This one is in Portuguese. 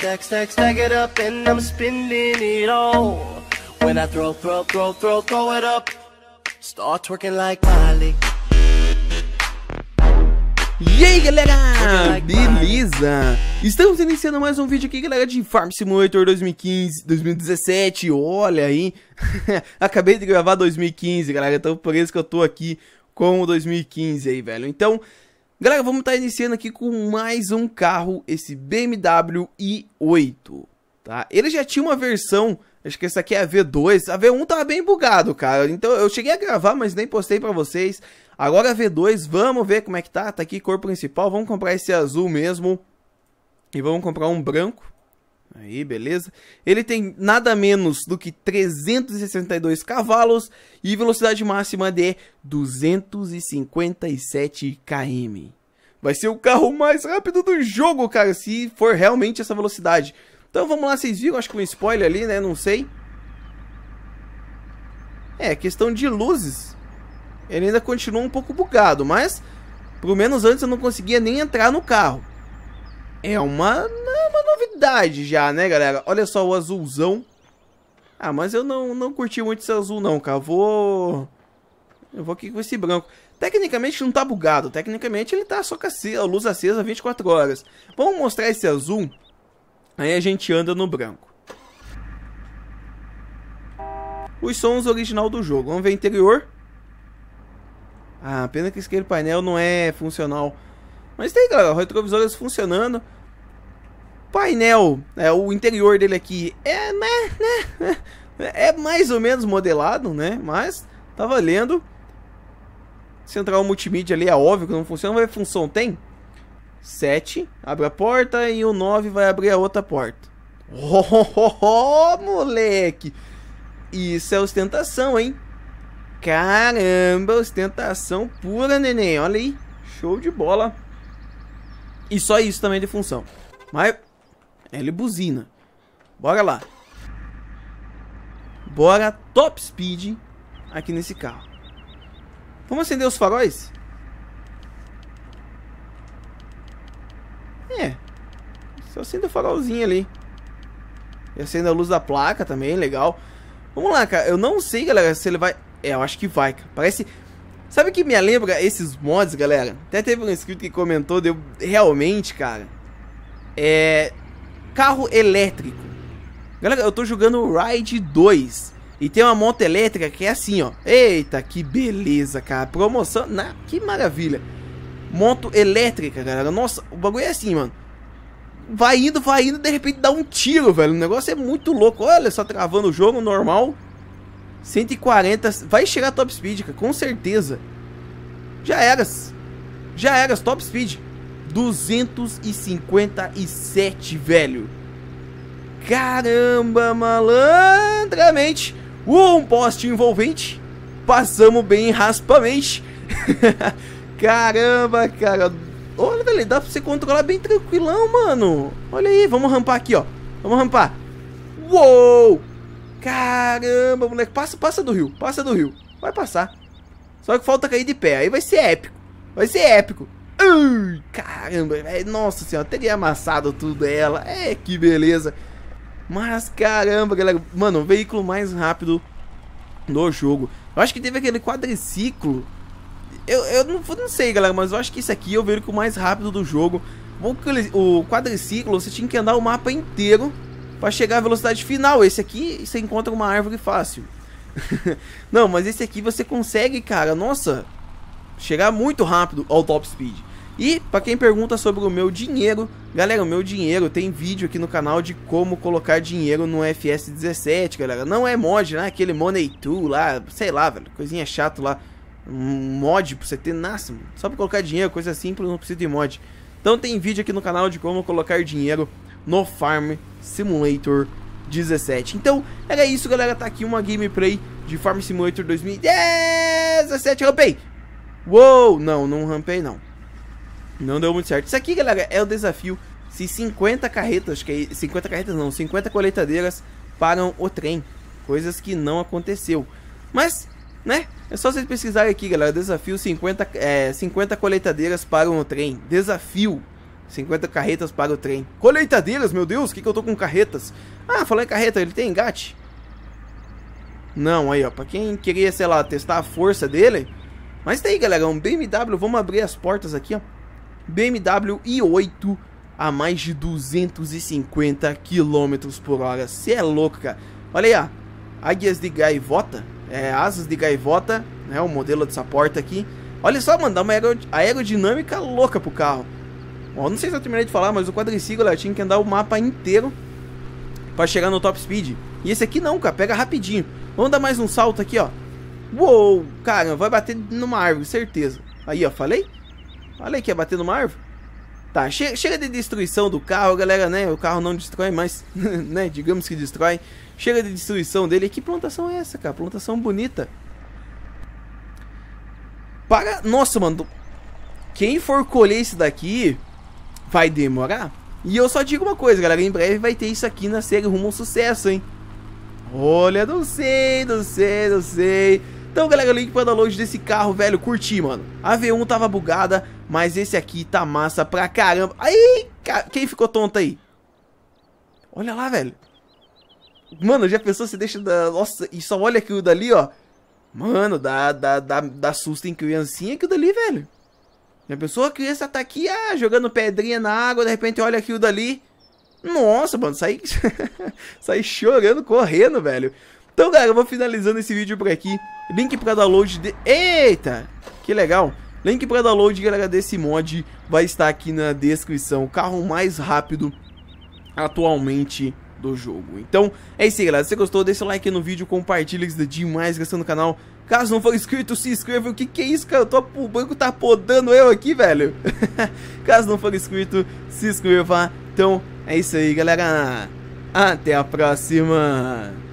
Stack, stack, stack it up and I'm it all. When I throw, throw, throw, throw, throw it up, start twerking like Miley. E aí galera, beleza? Estamos iniciando mais um vídeo aqui galera de Farm Simulator 2015, 2017, olha aí Acabei de gravar 2015 galera, então por isso que eu tô aqui com o 2015 aí velho Então Galera, vamos estar tá iniciando aqui com mais um carro, esse BMW i8, tá? Ele já tinha uma versão, acho que essa aqui é a V2, a V1 tava bem bugado, cara, então eu cheguei a gravar, mas nem postei pra vocês. Agora a V2, vamos ver como é que tá, tá aqui cor principal, vamos comprar esse azul mesmo e vamos comprar um branco. Aí, beleza? Ele tem nada menos do que 362 cavalos e velocidade máxima de 257 km. Vai ser o carro mais rápido do jogo, cara, se for realmente essa velocidade. Então vamos lá, vocês viram, acho que um spoiler ali, né, não sei. É, questão de luzes. Ele ainda continua um pouco bugado, mas... Pelo menos antes eu não conseguia nem entrar no carro. É uma, né, uma novidade já, né, galera? Olha só o azulzão. Ah, mas eu não, não curti muito esse azul, não, cara. vou... Eu vou aqui com esse branco. Tecnicamente não tá bugado, tecnicamente ele tá só com a luz acesa 24 horas. Vamos mostrar esse azul, aí a gente anda no branco. Os sons original do jogo, vamos ver interior. Ah, pena que esse painel não é funcional. Mas tem galera, retrovisores funcionando. Painel, é, o interior dele aqui é, né, né, né é mais ou menos modelado, né? Mas tá valendo. Central multimídia ali é óbvio que não funciona, mas função tem? 7 abre a porta e o 9 vai abrir a outra porta. Oh, oh, oh, moleque! Isso é ostentação, hein? Caramba, ostentação pura, neném. Olha aí, show de bola. E só isso também de função. Mas é ele buzina. Bora lá. Bora top speed aqui nesse carro. Vamos acender os faróis? É. Só acende o farolzinho ali. E acende a luz da placa também, legal. Vamos lá, cara. Eu não sei, galera, se ele vai... É, eu acho que vai, cara. Parece... Sabe o que me lembra esses mods, galera? Até teve um inscrito que comentou, deu... Realmente, cara... É... Carro elétrico. Galera, eu tô jogando Ride 2. E tem uma moto elétrica que é assim, ó. Eita, que beleza, cara. Promoção, na... que maravilha. moto elétrica, galera. Nossa, o bagulho é assim, mano. Vai indo, vai indo, de repente dá um tiro, velho. O negócio é muito louco. Olha só, travando o jogo normal. 140, vai chegar top speed, cara, com certeza. Já eras. Já eras, top speed. 257, velho. Caramba, malandramente um poste envolvente. Passamos bem raspamente. Caramba, cara. Olha, velho, dá pra você controlar bem tranquilão, mano. Olha aí, vamos rampar aqui, ó. Vamos rampar. Uou! Caramba, moleque. Passa, passa do rio. Passa do rio. Vai passar. Só que falta cair de pé. Aí vai ser épico. Vai ser épico. Ui, caramba, velho. Nossa senhora, teria amassado tudo ela. É, que beleza. Mas caramba, galera, mano, o veículo mais rápido do jogo. Eu acho que teve aquele quadriciclo. Eu, eu não, não sei, galera, mas eu acho que esse aqui é o veículo mais rápido do jogo. O quadriciclo, você tinha que andar o mapa inteiro para chegar à velocidade final. Esse aqui, você encontra uma árvore fácil. não, mas esse aqui você consegue, cara, nossa, chegar muito rápido ao top speed. E para quem pergunta sobre o meu dinheiro, galera, o meu dinheiro tem vídeo aqui no canal de como colocar dinheiro no FS17, galera. Não é mod, né? Aquele Money Tool lá, sei lá, velho, coisinha chato lá. mod pra você ter, nasce, só pra colocar dinheiro, coisa simples, não precisa de mod. Então tem vídeo aqui no canal de como colocar dinheiro no Farm Simulator 17. Então era isso, galera. Tá aqui uma gameplay de Farm Simulator 2017. Rampei! Uou! Não, não rampei não. Não deu muito certo. Isso aqui, galera, é o desafio. Se 50 carretas, que é, 50 carretas não, 50 coletadeiras param o trem. Coisas que não aconteceu. Mas, né? É só vocês pesquisarem aqui, galera. Desafio 50, é, 50 coletadeiras param o trem. Desafio. 50 carretas para o trem. Coletadeiras, meu Deus, que que eu tô com carretas? Ah, em carreta, ele tem engate? Não, aí ó, pra quem queria, sei lá, testar a força dele. Mas tá aí, galera, um BMW, vamos abrir as portas aqui, ó. BMW i8 a mais de 250 km por hora. Você é louco, cara. Olha aí, ó. Águias de gaivota, é, asas de gaivota, né? O modelo dessa porta aqui. Olha só, mano, dá uma aerodinâmica louca pro carro. Ó, não sei se eu terminei de falar, mas o quadriciclo tinha que andar o mapa inteiro para chegar no top speed. E esse aqui não, cara, pega rapidinho. Vamos dar mais um salto aqui, ó. Uou, cara, vai bater numa árvore, certeza. Aí, ó, falei? Olha aí que é bater numa árvore. Tá, che chega de destruição do carro, galera, né? O carro não destrói, mas, né? Digamos que destrói. Chega de destruição dele. Que plantação é essa, cara? Plantação bonita. Para... Nossa, mano. Quem for colher isso daqui, vai demorar. E eu só digo uma coisa, galera. Em breve vai ter isso aqui na série Rumo ao Sucesso, hein? Olha, não sei, não sei, não sei. Então, galera, link pra download desse carro, velho, curti, mano. A V1 tava bugada, mas esse aqui tá massa pra caramba. Aí, quem ficou tonto aí? Olha lá, velho. Mano, já pensou, você deixa da... Nossa, e só olha aquilo dali, ó. Mano, dá, dá, dá, dá susto em criancinha aquilo dali, velho. Já pensou, a criança tá aqui, ah, jogando pedrinha na água, de repente olha aquilo dali... Nossa, mano, saí, saí chorando, correndo, velho. Então, galera, eu vou finalizando esse vídeo por aqui. Link para download de... Eita! Que legal! Link para download, galera, desse mod vai estar aqui na descrição. O carro mais rápido atualmente do jogo. Então, é isso aí, galera. Se você gostou, deixa o like no vídeo, compartilha isso demais, gastando no canal. Caso não for inscrito, se inscreva. O que que é isso, cara? Tô, o banco tá podando eu aqui, velho. Caso não for inscrito, se inscreva. Então, é isso aí, galera. Até a próxima.